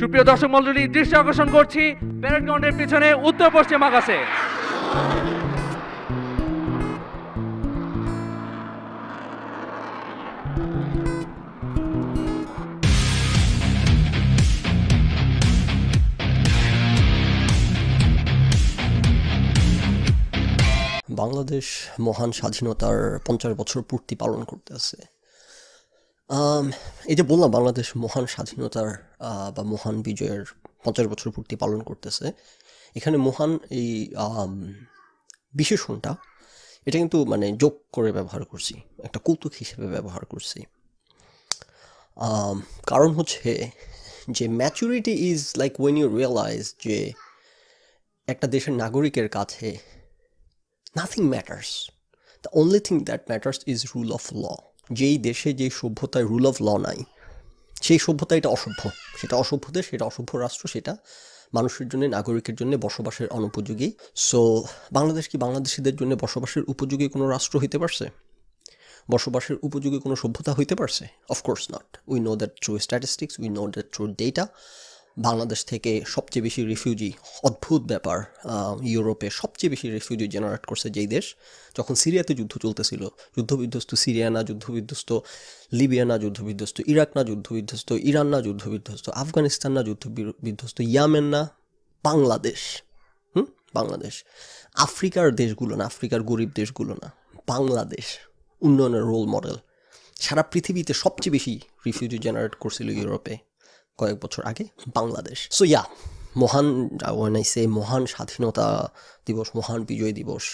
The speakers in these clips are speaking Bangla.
সুপ্রিয় দর্শক মন্ডলী দৃষ্টি আকর্ষণ করছি প্যারেড গ্রাউন্ডের পিছনে উত্তর পশ্চিম আকাশে বাংলাদেশ মহান স্বাধীনতার পঞ্চাশ বছর পূর্তি পালন করতে আছে এই যে বললাম বাংলাদেশ মহান স্বাধীনতার বা মহান বিজয়ের পঞ্চাশ বছর পূর্তি পালন করতেছে এখানে মহান এই বিশেষণটা এটা কিন্তু মানে যোগ করে ব্যবহার করছি একটা কৌতুক হিসেবে ব্যবহার করছি কারণ হচ্ছে যে maturity is like when you realize যে একটা দেশের নাগরিকের কাছে nothing matters the only thing that matters is rule of law যেই দেশে যেই সভ্যতায় রুল অফ ল নাই সেই সভ্যতা এটা অসভ্য সেটা অসভ্য দেশ সেটা অসভ্য রাষ্ট্র সেটা মানুষের জন্য নাগরিকের জন্য বসবাসের অনুপযোগী সো বাংলাদেশ কি বাংলাদেশিদের জন্য বসবাসের উপযোগী কোনো রাষ্ট্র হইতে পারছে বসবাসের উপযোগী কোনো সভ্যতা হইতে পারছে of course not we know that through statistics we know that through data Bangladesh থেকে সবচেয়ে বেশি রিফিউজি অদ্ভুত ব্যাপার ইউরোপে সবচেয়ে বেশি রিফিউজি জেনারেট করছে যেই দেশ যখন সিরিয়াতে যুদ্ধ চলতেছিল যুদ্ধবিধ্বস্ত সিরিয়া না যুদ্ধবিধ্বস্ত লিবিয়া না যুদ্ধবিধ্বস্ত ইরাক না যুদ্ধবিধ্বস্ত ইরান না যুদ্ধবিধ্বস্ত আফগানিস্তান না যুদ্ধ বিধ্বস্ত ইয়ামেন না বাংলাদেশ হুম বাংলাদেশ আফ্রিকার দেশগুলো না আফ্রিকার গরিব দেশগুলো না বাংলাদেশ উন্নয়নের রোল মডেল সারা পৃথিবীতে সবচেয়ে বেশি রিফিউজি জেনারেট করছিল ইউরোপে কয়েক বছর আগে বাংলাদেশ সো ইয়া মহান সে মহান স্বাধীনতা দিবস মহান বিজয় দিবস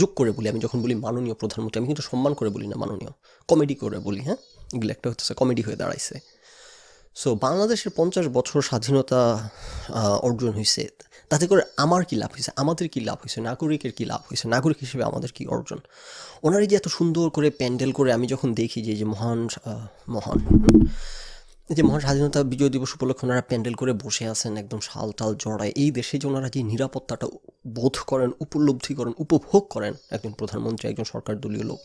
যোগ করে বলি আমি যখন বলি মাননীয় প্রধানমন্ত্রী আমি কিন্তু সম্মান করে বলি না মাননীয় কমেডি করে বলি হ্যাঁ এগুলো একটা হচ্ছে কমেডি হয়ে দাঁড়াইছে সো বাংলাদেশের পঞ্চাশ বছর স্বাধীনতা অর্জন হয়েছে তাতে করে আমার কি লাভ হয়েছে আমাদের কি লাভ হয়েছে নাগরিকের কি লাভ হয়েছে নাগরিক হিসেবে আমাদের কি অর্জন ওনারই যে এত সুন্দর করে প্যান্ডেল করে আমি যখন দেখি যে মহান মহান যে মহান স্বাধীনতা বিজয় দিবস উপলক্ষে ওনারা প্যান্ডেল করে বসে আছেন একদম শাল টাল জড়ায় এই দেশে যে ওনারা যে নিরাপত্তাটা বোধ করেন উপলব্ধি করেন উপভোগ করেন একজন প্রধানমন্ত্রী একজন সরকার দলীয় লোক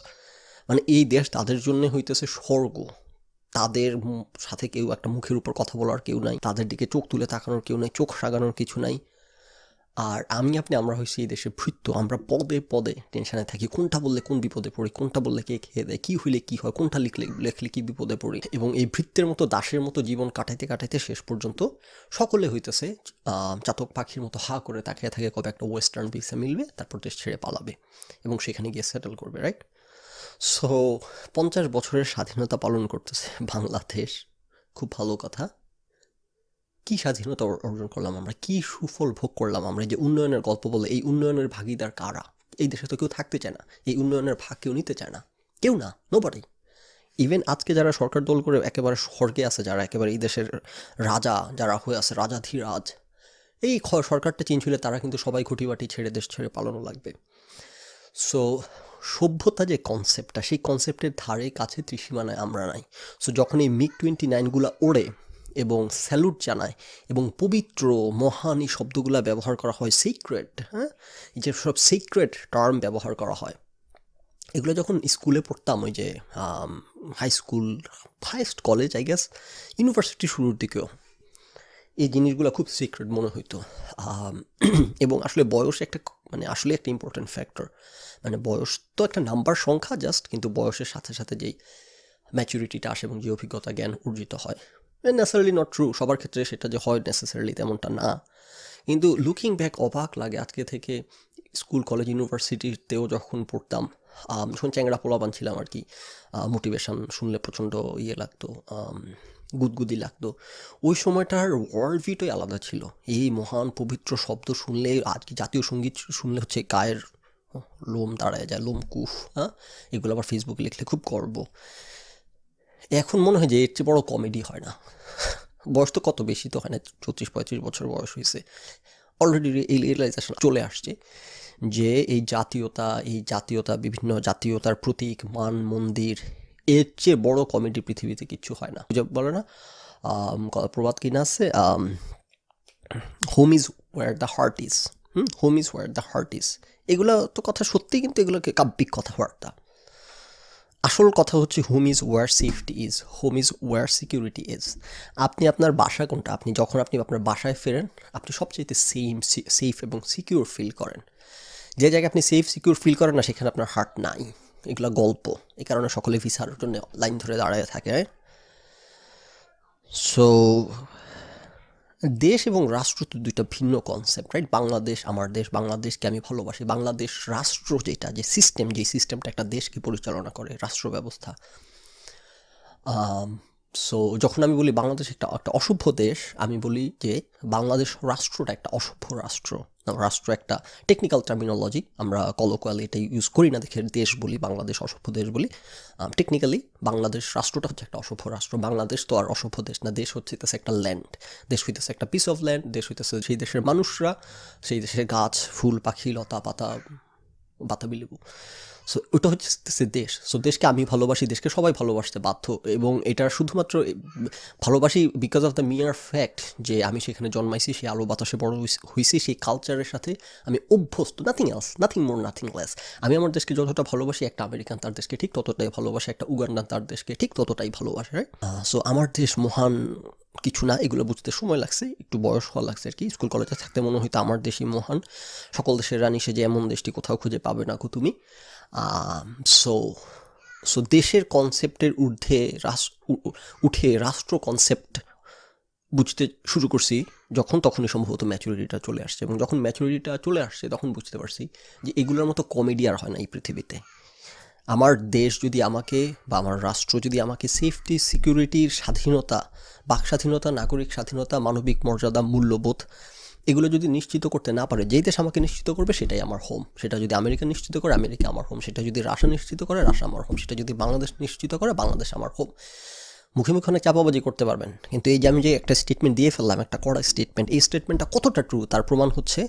মানে এই দেশ তাদের জন্য হইতেছে স্বর্গ তাদের সাথে কেউ একটা মুখের উপর কথা বলার কেউ নাই তাদের দিকে চোখ তুলে তাকানোর কেউ নাই চোখ সাগানোর কিছু নাই আর আমি আপনি আমরা হয়েছি এই দেশে ভৃত্য আমরা পদে পদে টেনশনে থাকি কোনটা বললে কোন বিপদে পড়ি কোনটা বললে কে খেয়ে দেয় কী হইলে কী হয় কোনটা লিখলে লেখলে কী বিপদে পড়ি এবং এই ভৃত্যের মতো দাসের মতো জীবন কাটাইতে কাটাইতে শেষ পর্যন্ত সকলে হইতেছে চাতক পাখির মতো হা করে তাকিয়ে থাকে কবে একটা ওয়েস্টার্ন ভিসা মিলবে তারপর দেশ ছেড়ে পালাবে এবং সেখানে গিয়ে সেটেল করবে রাইট সো পঞ্চাশ বছরের স্বাধীনতা পালন করতেছে বাংলাদেশ খুব ভালো কথা কি স্বাধীনতা অর্জন করলাম আমরা কি সুফল ভোগ করলাম আমরা যে উন্নয়নের গল্প বলে এই উন্নয়নের ভাগিদার কারা এই দেশে তো কেউ থাকতে চায় না এই উন্নয়নের ভাগ কেউ নিতে চায় না কেউ না নোবডি ইভেন আজকে যারা সরকার দল করে একেবারে স্বর্গে আছে যারা একেবারে এই দেশের রাজা যারা হয়ে আছে রাজাধিরাজ এই সরকারটা চেঞ্জ হলে তারা কিন্তু সবাই ঘুটিবাটি ছেড়ে দেশ ছেড়ে পালানো লাগবে সো সভ্যতা যে কনসেপ্টটা সেই কনসেপ্টের ধারে কাছে ত্রিসীমানায় আমরা নাই সো যখন এই মিগ টোয়েন্টি নাইনগুলো ওড়ে এবং স্যালুট জানায় এবং পবিত্র মহান এই শব্দগুলো ব্যবহার করা হয় সিক্রেট হ্যাঁ এই যে সব সিক্রেট টার্ম ব্যবহার করা হয় এগুলো যখন স্কুলে পড়তাম ওই যে হাই স্কুল হাইস্ট কলেজ আই গেস ইউনিভার্সিটি শুরুর দিকেও এই জিনিসগুলো খুব সিক্রেট মনে হইতো এবং আসলে বয়স একটা মানে আসলে একটা ইম্পর্ট্যান্ট ফ্যাক্টর মানে বয়স তো একটা নাম্বার সংখ্যা জাস্ট কিন্তু বয়সের সাথে সাথে যেই ম্যাচুরিটিটা আসে এবং যে অভিজ্ঞতা জ্ঞান অর্জিত হয় নেসারিলি নট ট্রু সবার ক্ষেত্রে সেটা যে হয় নেসেসারিলি তেমনটা না কিন্তু লুকিং ব্যাক অবাক লাগে আজকে থেকে স্কুল কলেজ ইউনিভার্সিটিতেও যখন পড়তাম যখন চ্যাংড়া পোলাবান ছিলাম আর কি মোটিভেশান শুনলে প্রচণ্ড ইয়ে লাগতো গুদগুদি লাগতো ওই সময়টার ওয়ার্ল্ড ভিউটাই আলাদা ছিল এই মহান পবিত্র শব্দ শুনলে আজকে জাতীয় সঙ্গীত শুনলে হচ্ছে গায়ের লোম দাঁড়ায় যায় লোম কুফ হ্যাঁ এগুলো আবার ফেসবুকে লিখলে খুব গর্ব এখন মনে হয় যে এর চেয়ে বড় কমেডি হয় না বয়স তো কত বেশি তো হয় না চৌত্রিশ পঁয়ত্রিশ বছর বয়স হয়েছে অলরেডি এই রিয়েলাইজেশন চলে আসছে যে এই জাতীয়তা এই জাতীয়তা বিভিন্ন জাতীয়তার প্রতীক মান মন্দির এর চেয়ে বড় কমেডি পৃথিবীতে কিছু হয় না বলে না প্রবাদ কিনা আছে home is where the heart is home is where the heart is এগুলো তো কথা সত্যি কিন্তু এগুলোকে কাব্যিক কথাবার্তা আসল কথা হচ্ছে home is where safety is home is where security is আপনি আপনার বাসা কোনটা আপনি যখন আপনি আপনার বাসায় ফেরেন আপনি সবচেয়ে সেম সেফ এবং সিকিউর ফিল করেন যে জায়গায় আপনি সেফ সিকিউর ফিল করেন না সেখানে আপনার হার্ট নাই এগুলো গল্প এই কারণে সকলে ভিসার জন্য লাইন ধরে দাঁড়ায় থাকে সো দেশ এবং রাষ্ট্র তো দুইটা ভিন্ন কনসেপ্ট রাইট বাংলাদেশ আমার দেশ বাংলাদেশকে আমি ভালোবাসি বাংলাদেশ রাষ্ট্র যেটা যে সিস্টেম যে সিস্টেমটা একটা দেশকে পরিচালনা করে রাষ্ট্র ব্যবস্থা সো যখন আমি বলি বাংলাদেশ একটা একটা অসভ্য দেশ আমি বলি যে বাংলাদেশ রাষ্ট্রটা একটা অসভ্য রাষ্ট্র রাষ্ট্র একটা টেকনিক্যাল টার্মিনোলজি আমরা কলোকুয়ালি এটা ইউজ করি না দেখে দেশ বলি বাংলাদেশ অসভ্য দেশ বলি টেকনিক্যালি বাংলাদেশ রাষ্ট্রটা হচ্ছে একটা অসভ্য রাষ্ট্র বাংলাদেশ তো আর অসভ্য দেশ না দেশ হচ্ছে একটা ল্যান্ড দেশ হইতেছে একটা পিস অফ ল্যান্ড দেশ হইতেছে সেই দেশের মানুষরা সেই দেশের গাছ ফুল পাখি লতা পাতা বাতাবি লেবু সো ওটা হচ্ছে দেশ সো দেশকে আমি ভালোবাসি দেশকে সবাই ভালোবাসতে বাধ্য এবং এটা শুধুমাত্র ভালোবাসি because of the mere fact যে আমি সেখানে জন্মাইছি সেই আলো বাতাসে বড় হয়েছি সেই কালচারের সাথে আমি অভ্যস্ত nothing else nothing more nothing less আমি আমার দেশকে যতটা ভালোবাসি একটা আমেরিকান তার দেশকে ঠিক ততটাই ভালোবাসে একটা উগান্ডান তার দেশকে ঠিক ততটাই ভালোবাসে সো আমার দেশ মহান কিছু না এগুলো বুঝতে সময় লাগছে একটু বয়স হওয়া লাগছে আর কি স্কুল কলেজে থাকতে মনে হয়তো আমার দেশই মহান সকল দেশের রানী সে যে এমন দেশটি কোথাও খুঁজে পাবে না গো তুমি সো um, সো দেশের কনসেপ্টের ঊর্ধ্বে রাষ্ট্র উঠে রাষ্ট্র কনসেপ্ট বুঝতে শুরু করছি যখন তখনই সম্ভবত ম্যাচুরিটিটা চলে আসছে এবং যখন ম্যাচুরিটিটা চলে আসছে তখন বুঝতে পারছি যে এগুলোর মতো কমেডি আর হয় না এই পৃথিবীতে আমার দেশ যদি আমাকে বা আমার রাষ্ট্র যদি আমাকে সেফটি সিকিউরিটির স্বাধীনতা বাক স্বাধীনতা নাগরিক স্বাধীনতা মানবিক মর্যাদা মূল্যবোধ এগুলো যদি নিশ্চিত করতে না পারে যেই দেশ আমাকে নিশ্চিত করবে সেটাই আমার হোম সেটা যদি আমেরিকা নিশ্চিত করে আমেরিকা আমার হোম সেটা যদি রাশিয়া নিশ্চিত করে রাশিয়া আমার হোম সেটা যদি বাংলাদেশ নিশ্চিত করে বাংলাদেশ আমার হোম মুখে মুখে অনেক চাপাবাজি করতে পারবেন কিন্তু এই যে আমি যে একটা স্টেটমেন্ট দিয়ে ফেললাম একটা কড়া স্টেটমেন্ট এই স্টেটমেন্টটা কতটা ট্রু তার প্রমাণ হচ্ছে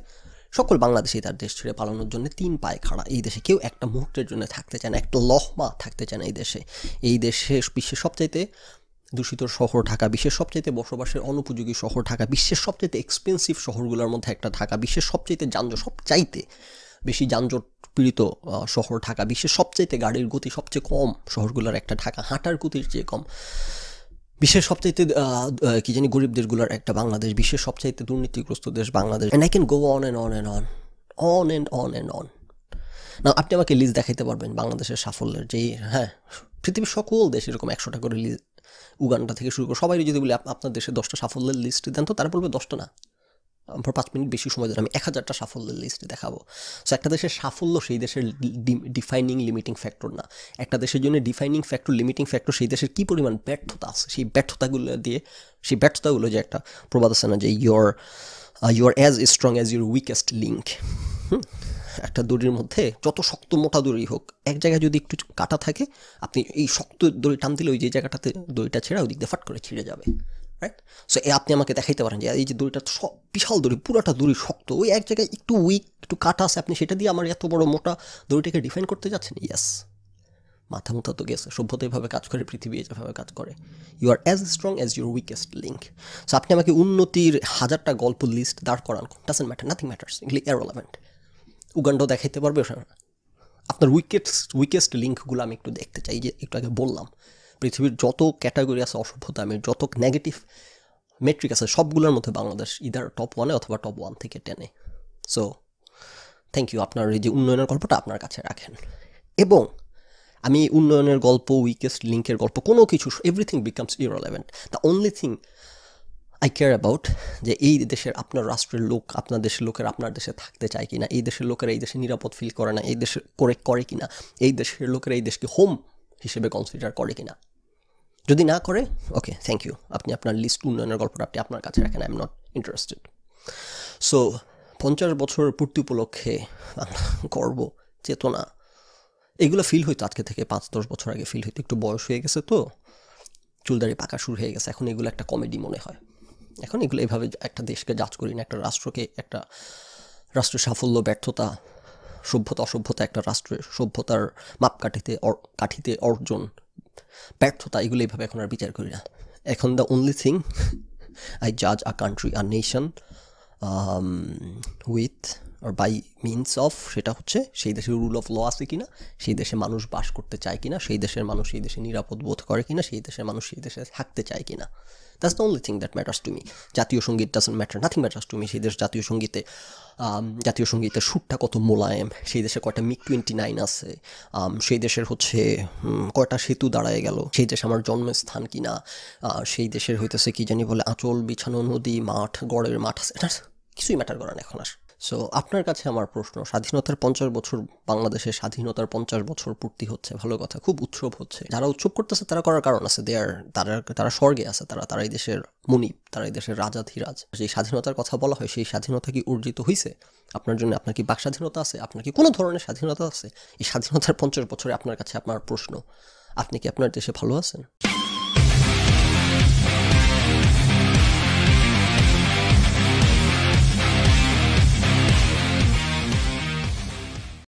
সকল বাংলাদেশি তার দেশ ছেড়ে পালানোর জন্য তিন পায়ে খাড়া এই দেশে কেউ একটা মুহূর্তের জন্য থাকতে চায় না একটা লহমা থাকতে চায় না এই দেশে এই দেশে বিশ্বের সবচাইতে দূষিত শহর ঢাকা বিশ্বের সবচেয়ে বসবাসের অনুপযোগী শহর ঢাকা বিশ্বের সবচেয়ে এক্সপেন্সিভ শহরগুলোর মধ্যে একটা ঢাকা বিশ্বের সবচেয়ে যানজট সবচাইতে বেশি যানজট পীড়িত শহর ঢাকা বিশ্বের সবচেয়েতে গাড়ির গতি সবচেয়ে কম শহরগুলোর একটা ঢাকা হাঁটার গতির চেয়ে কম বিশ্বের সবচাইতে কি জানি গরিব দেশগুলোর একটা বাংলাদেশ বিশ্বের সবচাইতে দুর্নীতিগ্রস্ত দেশ Bangladesh and I can go on and on and on on and on and on না আপনি আমাকে লিস্ট দেখাইতে পারবেন বাংলাদেশের সাফল্যের যেই হ্যাঁ পৃথিবীর সকল দেশ এরকম একশোটা করে লিস্ট উগান্ডা থেকে শুরু করে সবাই যদি বলি আপনার দেশে দশটা সাফল্যের লিস্ট দেন তো তারা বলবে দশটা না আমার পাঁচ মিনিট বেশি সময় ধরে আমি এক হাজারটা সাফল্যের লিস্ট দেখাবো সো একটা দেশের সাফল্য সেই দেশের ডিফাইনিং লিমিটিং ফ্যাক্টর না একটা দেশের জন্য ডিফাইনিং ফ্যাক্টর লিমিটিং ফ্যাক্টর সেই দেশের কী পরিমাণ ব্যর্থতা আছে সেই ব্যর্থতাগুলো দিয়ে সেই ব্যর্থতাগুলো যে একটা প্রবাদ আছে না যে your your as strong as your weakest link একটা দড়ির মধ্যে যত শক্ত মোটা দড়ি হোক এক জায়গায় যদি একটু কাটা থাকে আপনি এই শক্ত দড়ি টান দিলে ওই যে জায়গাটাতে দড়িটা ছেঁড়া ওই দিক দিয়ে ফাট করে ছিঁড়ে যাবে রাইট সো আপনি আমাকে দেখাইতে পারেন যে এই যে দড়িটা সব বিশাল দড়ি পুরাটা দড়ি শক্ত ওই এক জায়গায় একটু উইক একটু কাটা আছে আপনি সেটা দিয়ে আমার এত বড় মোটা দড়িটাকে ডিফাইন করতে যাচ্ছেন ইয়াস মাথা মুথা তো গেছে সভ্যতা এভাবে কাজ করে পৃথিবী এভাবে কাজ করে you are as strong as your weakest link so আপনি আমাকে উন্নতির হাজারটা গল্প লিস্ট দাঁড় করান ডাজেন্ট ম্যাটার নাথিং ম্যাটার্স ইংলি অ্যারোলাভেন্ট উগান্ড দেখাইতে পারবে আপনার উইকেটস উইকেস্ট লিঙ্কগুলো আমি একটু দেখতে চাই যে একটু আগে বললাম পৃথিবীর যত ক্যাটাগরি আছে অসভ্যতা আমি যত নেগেটিভ মেট্রিক আছে সবগুলোর মধ্যে বাংলাদেশ ইদার টপ ওয়ানে অথবা টপ ওয়ান থেকে টেনে সো থ্যাংক ইউ আপনার এই যে উন্নয়নের গল্পটা আপনার কাছে রাখেন এবং আমি উন্নয়নের গল্প উইকেস্ট লিঙ্কের গল্প কোনো কিছু everything becomes irrelevant the only thing I care about যে এই দেশের আপনার রাষ্ট্রের লোক আপনার দেশের লোকের আপনার দেশে থাকতে চায় কিনা এই দেশের লোকেরা এই দেশে নিরাপদ ফিল করে না এই দেশে করে করে কিনা এই দেশের লোকেরা এই দেশকে হোম হিসেবে কনসিডার করে কিনা যদি না করে ওকে থ্যাংক ইউ আপনি আপনার লিস্ট উন্নয়নের গল্পটা আপনি আপনার কাছে রাখেন I am not interested so পঞ্চাশ বছর পূর্তি উপলক্ষে গর্ব চেতনা এগুলো ফিল হইতো আজকে থেকে পাঁচ দশ বছর আগে ফিল হইতো একটু বয়স হয়ে গেছে তো চুলদারি পাকা শুরু হয়ে গেছে এখন এগুলো একটা কমেডি মনে হয় এখন এগুলো এইভাবে একটা দেশকে জাজ করি না একটা রাষ্ট্রকে একটা রাষ্ট্রের সাফল্য ব্যর্থতা সভ্যতা অসভ্যতা একটা রাষ্ট্রের সভ্যতার মাপকাঠিতে কাঠিতে অর্জন ব্যর্থতা এগুলো এইভাবে এখন আর বিচার করি না এখন দ্য অনলি থিং আই জাজ a country a nation with are by means of সেটা হচ্ছে সেই দেশের রুল অফ ল আছে কি না সেই দেশে মানুষ বাস করতে চায় কিনা সেই দেশের মানুষ সেই দেশে নিরাপদ বোধ করে কিনা সেই দেশের মানুষ সেই দেশে থাকতে চায় কিনা that's the only thing that matters to me জাতীয় সঙ্গীত doesn't matter nothing matters to me সেই দেশ জাতীয় সঙ্গীতে um, জাতীয় সঙ্গীতের সুরটা কত মোলায়েম সেই দেশে কয়টা মিক টোয়েন্টি নাইন আছে um, সেই দেশের হচ্ছে কয়টা সেতু দাঁড়ায় গেল সেই দেশ আমার জন্মস্থান কিনা সেই দেশের হইতেছে কি জানি বলে আঁচল বিছানো নদী মাঠ গড়ের মাঠ কিছুই ম্যাটার করে না এখন আর সো আপনার কাছে আমার প্রশ্ন স্বাধীনতার পঞ্চাশ বছর বাংলাদেশের স্বাধীনতার পঞ্চাশ বছর পূর্তি হচ্ছে ভালো কথা খুব উৎসব হচ্ছে যারা উৎসব করতেছে তারা করার কারণ আছে দে আর তারা তারা স্বর্গে আছে তারা তারা এই দেশের মনিব তারা এই দেশের রাজাধিরাজ সেই স্বাধীনতার কথা বলা হয় সেই স্বাধীনতা কি অর্জিত হয়েছে আপনার জন্য আপনার কি বাক স্বাধীনতা আছে আপনার কি কোনো ধরনের স্বাধীনতা আছে এই স্বাধীনতার পঞ্চাশ বছরে আপনার কাছে আপনার প্রশ্ন আপনি কি আপনার দেশে ভালো আছেন